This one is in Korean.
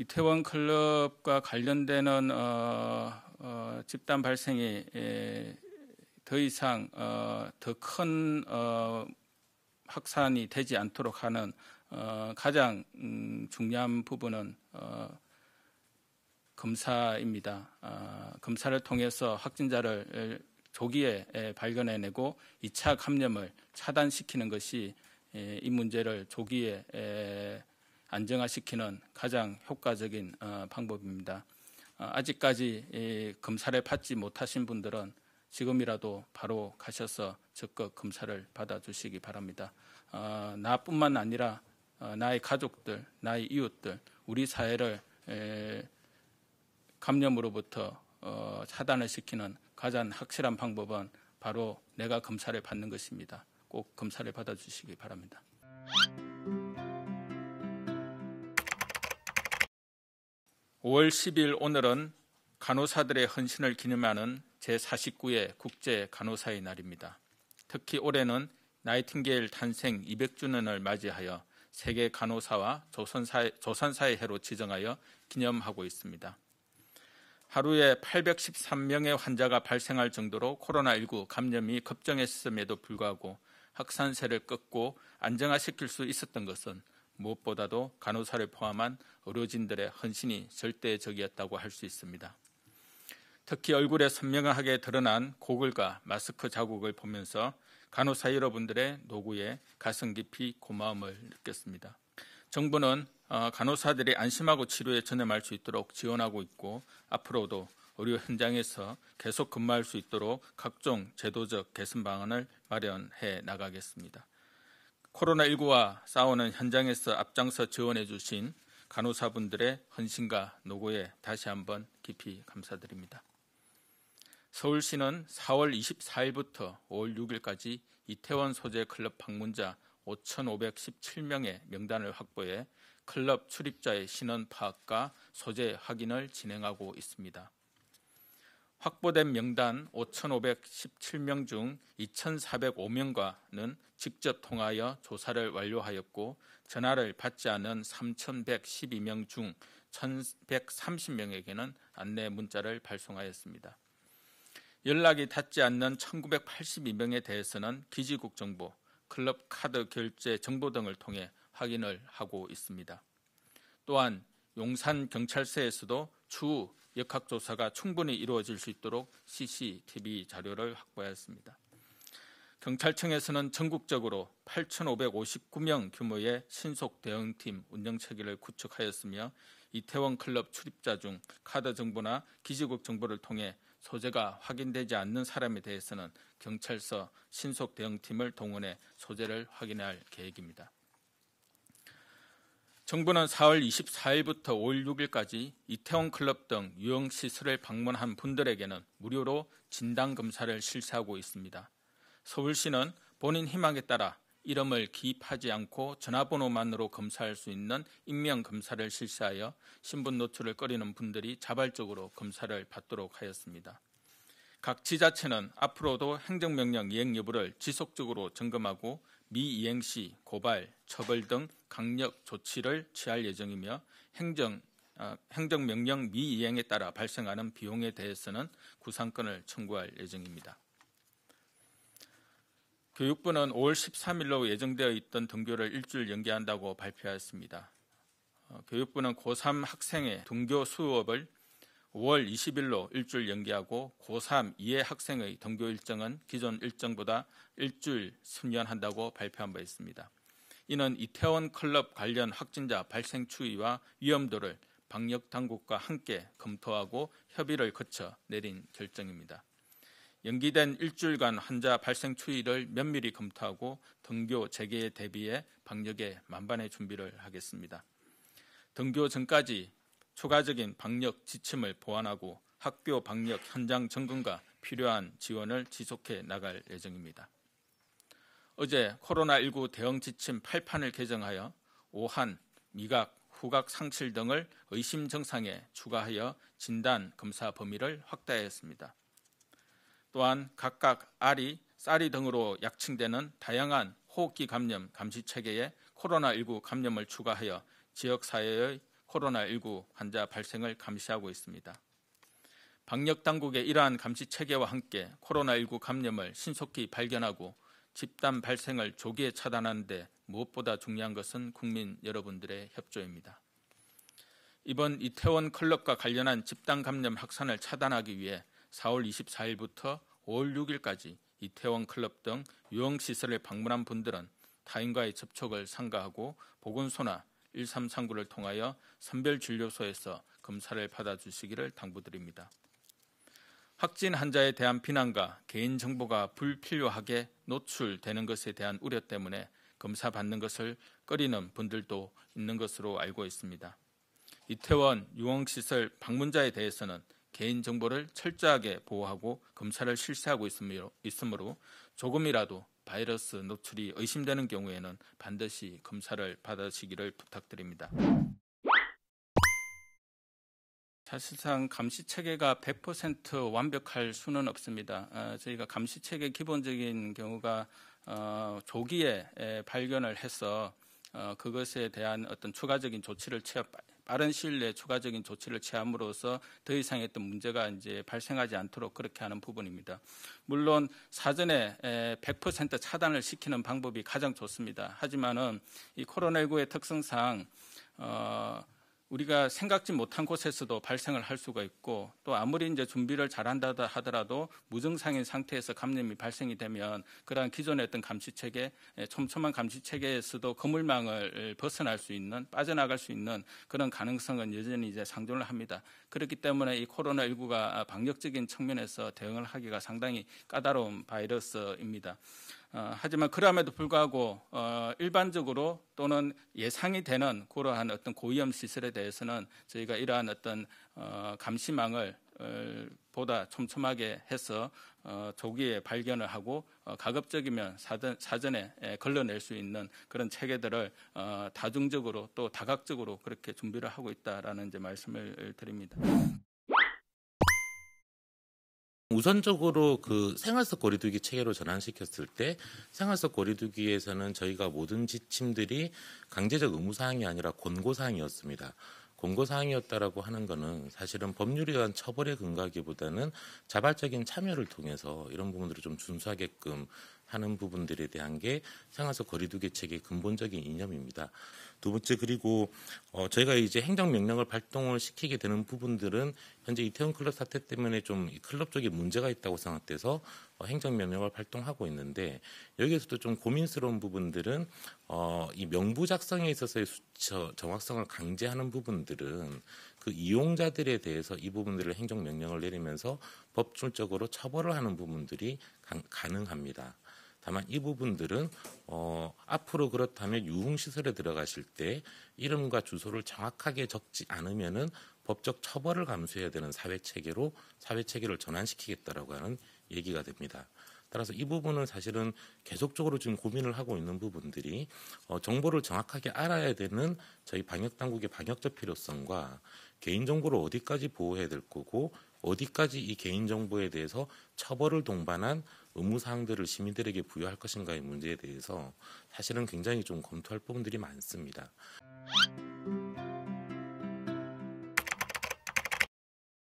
이태원 클럽과 관련되는 어, 어, 집단 발생이 에, 예, 더 이상 어, 더 큰 어, 확산이 되지 않도록 하는 어, 가장 음, 중요한 부분은 어, 검사입니다. 어, 검사를 통해서 확진자를 조기에 에, 발견해내고 2차 감염을 차단시키는 것이 에, 예, 이 문제를 조기에 에 안정화시키는 가장 효과적인 어, 방법입니다. 어, 아직까지 검사를 받지 못하신 분들은 지금이라도 바로 가셔서 적극 검사를 받아주시기 바랍니다. 어, 나뿐만 아니라 나의 가족들, 나의 이웃들, 우리 사회를 감염으로부터 차단을 시키는 가장 확실한 방법은 바로 내가 검사를 받는 것입니다. 꼭 검사를 받아주시기 바랍니다. 5월 10일 오늘은 간호사들의 헌신을 기념하는 제49회 국제 간호사의 날입니다. 특히 올해는 나이팅게일 탄생 200주년을 맞이하여 세계 간호사와 조선사의, 조선사의 해로 지정하여 기념하고 있습니다. 하루에 813명의 환자가 발생할 정도로 코로나19 감염이 급증했음에도 불구하고 확산세를 꺾고 안정화시킬 수 있었던 것은 무엇보다도 간호사를 포함한 의료진들의 헌신이 절대적이었다고 할 수 있습니다. 특히 얼굴에 선명하게 드러난 고글과 마스크 자국을 보면서 간호사 여러분들의 노고에 가슴 깊이 고마움을 느꼈습니다. 정부는 어, 간호사들이 안심하고 치료에 전념할 수 있도록 지원하고 있고 앞으로도 의료 현장에서 계속 근무할 수 있도록 각종 제도적 개선 방안을 마련해 나가겠습니다. 코로나19와 싸우는 현장에서 앞장서 지원해 주신 간호사분들의 헌신과 노고에 다시 한번 깊이 감사드립니다. 서울시는 4월 24일부터 5월 6일까지 이태원 소재 클럽 방문자 5,517명의 명단을 확보해 클럽 출입자의 신원 파악과 소재 확인을 진행하고 있습니다. 확보된 명단 5,517명 중 2,405명과는 직접 통하여 조사를 완료하였고 전화를 받지 않은 3,112명 중 1,130명에게는 안내 문자를 발송하였습니다. 연락이 닿지 않는 1,982명에 대해서는 기지국 정보, 클럽 카드 결제 정보 등을 통해 확인을 하고 있습니다. 또한 용산 경찰서에서도 주 역학조사가 충분히 이루어질 수 있도록 CCTV 자료를 확보하였습니다. 경찰청에서는 전국적으로 8,559명 규모의 신속 대응팀 운영 체계를 구축하였으며 이태원 클럽 출입자 중 카드 정보나 기지국 정보를 통해 소재가 확인되지 않는 사람에 대해서는 경찰서 신속 대응팀을 동원해 소재를 확인할 계획입니다. 정부는 4월 24일부터 5일 6일까지 이태원 클럽 등유형 시설을 방문한 분들에게는 무료로 진단 검사를 실시하고 있습니다. 서울시는 본인 희망에 따라 이름을 기입하지 않고 전화번호만으로 검사할 수 있는 익명 검사를 실시하여 신분 노출을 꺼리는 분들이 자발적으로 검사를 받도록 하였습니다. 각 지자체는 앞으로도 행정명령 이행 여부를 지속적으로 점검하고 미이행 시, 고발, 처벌 등 강력 조치를 취할 예정이며 행정 아, 행정명령 미이행에 따라 발생하는 비용에 대해서는 구상권을 청구할 예정입니다. 교육부는 5월 13일로 예정되어 있던 등교를 일주일 연기한다고 발표하였습니다. 어, 교육부는 고3 학생의 등교 수업을 5월 20일로 일주일 연기하고 고3 이해 학생의 등교 일정은 기존 일정보다 일주일 순연한다고 발표한 바 있습니다. 이는 이태원 클럽 관련 확진자 발생 추이와 위험도를 방역 당국과 함께 검토하고 협의를 거쳐 내린 결정입니다. 연기된 일주일간 환자 발생 추이를 면밀히 검토하고 등교 재개에 대비해 방역에 만반의 준비를 하겠습니다. 등교 전까지 추가적인 방역 지침을 보완하고 학교 방역 현장 점검과 필요한 지원을 지속해 나갈 예정입니다. 어제 코로나19 대응 지침 8판을 개정하여 오한, 미각, 후각 상실 등을 의심 증상에 추가하여 진단 검사 범위를 확대하였습니다. 또한 각각 아리, 쌀이 등으로 약칭되는 다양한 호흡기 감염 감시 체계에 코로나19 감염을 추가하여 지역 사회의 코로나19 환자 발생을 감시하고 있습니다. 방역 당국의 이러한 감시 체계와 함께 코로나19 감염을 신속히 발견하고 집단 발생을 조기에 차단하는데 무엇보다 중요한 것은 국민 여러분들의 협조입니다. 이번 이태원 클럽과 관련한 집단 감염 확산을 차단하기 위해 4월 24일부터 5월 6일까지 이태원 클럽 등 유흥시설을 방문한 분들은 타인과의 접촉을 삼가하고 보건소나 1339를 통하여 선별진료소에서 검사를 받아주시기를 당부드립니다. 확진 환자에 대한 비난과 개인정보가 불필요하게 노출되는 것에 대한 우려 때문에 검사받는 것을 꺼리는 분들도 있는 것으로 알고 있습니다. 이태원 유흥시설 방문자에 대해서는 개인정보를 철저하게 보호하고 검사를 실시하고 있으므로, 조금이라도 바이러스 노출이 의심되는 경우에는 반드시 검사를 받으시기를 부탁드립니다. 사실상 감시 체계가 100% 완벽할 수는 없습니다. 아, 저희가 감시 체계 기본적인 경우가 어, 조기 에, 발견을 해서 어, 그것에 대한 어떤 추가적인 조치를 취합 빠른 시일 내에 추가적인 조치를 취함으로써 더 이상의 어떤 문제가 이제 발생하지 않도록 그렇게 하는 부분입니다. 물론 사전에 100% 차단을 시키는 방법이 가장 좋습니다. 하지만은 이 코로나19의 특성상 어 우리가 생각지 못한 곳에서도 발생을 할 수가 있고 또 아무리 이제 준비를 잘한다 하더라도 무증상인 상태에서 감염이 발생이 되면 그러한 기존에 있던 감시 체계 예, 촘촘한 감시 체계에서도 거물망을 벗어날 수 있는 빠져나갈 수 있는 그런 가능성은 여전히 이제 상존을 합니다. 그렇기 때문에 이 코로나19가 방역적인 측면에서 대응을 하기가 상당히 까다로운 바이러스입니다. 어, 하지만 그럼에도 불구하고 어, 일반적으로 또는 예상이 되는 그러한 어떤 고위험 시설에 대해서는 저희가 이러한 어떤 어, 감시망을 보다 촘촘하게 해서 어, 조기에 발견을 하고 어, 가급적이면 사전, 에 예, 걸러낼 수 있는 그런 체계들을 어, 다중적으로 또 다각적으로 그렇게 준비를 하고 있다라는 이제 말씀을 드립니다. 우선적으로 그 생활 속 거리두기 체계로 전환시켰을 때 생활 속 거리두기에서는 저희가 모든 지침들이 강제적 의무 사항이 아니라 권고 사항이었습니다. 공고사항이었다라고 하는 것은 사실은 법률에 의한 처벌에 근거하기보다는 자발적인 참여를 통해서 이런 부분들을 좀 준수하게끔 하는 부분들에 대한 게 생활적 거리두기 책의 근본적인 이념입니다. 두 번째 그리고 어 저희가 이제 행정명령을 발동을 시키게 되는 부분들은 현재 이태원 클럽 사태 때문에 좀 클럽 쪽에 문제가 있다고 생각돼서 어, 행정 명령을 발동하고 있는데 여기에서도 좀 고민스러운 부분들은 어, 이 명부 작성에 있어서의 수처 정확성을 강제하는 부분들은 그 이용자들에 대해서 이 부분들을 행정 명령을 내리면서 법률적으로 처벌을 하는 부분들이 가, 가능합니다. 다만 이 부분들은 어, 앞으로 그렇다면 유흥시설에 들어가실 때 이름과 주소를 정확하게 적지 않으면은 법적 처벌을 감수해야 되는 사회 체계로 사회 체계를 전환시키겠다라고 하는 얘기가 됩니다. 따라서 이 부분은 사실은 계속적으로 지금 고민을 하고 있는 부분들이 어, 정보를 정확하게 알아야 되는 저희 방역 당국의 방역적 필요성과 개인 정보를 어디까지 보호해야 될 거고 어디까지 이 개인 정보에 대해서 처벌을 동반한 의무 사항들을 시민들에게 부여할 것인가의 문제에 대해서 사실은 굉장히 좀 검토할 부분들이 많습니다.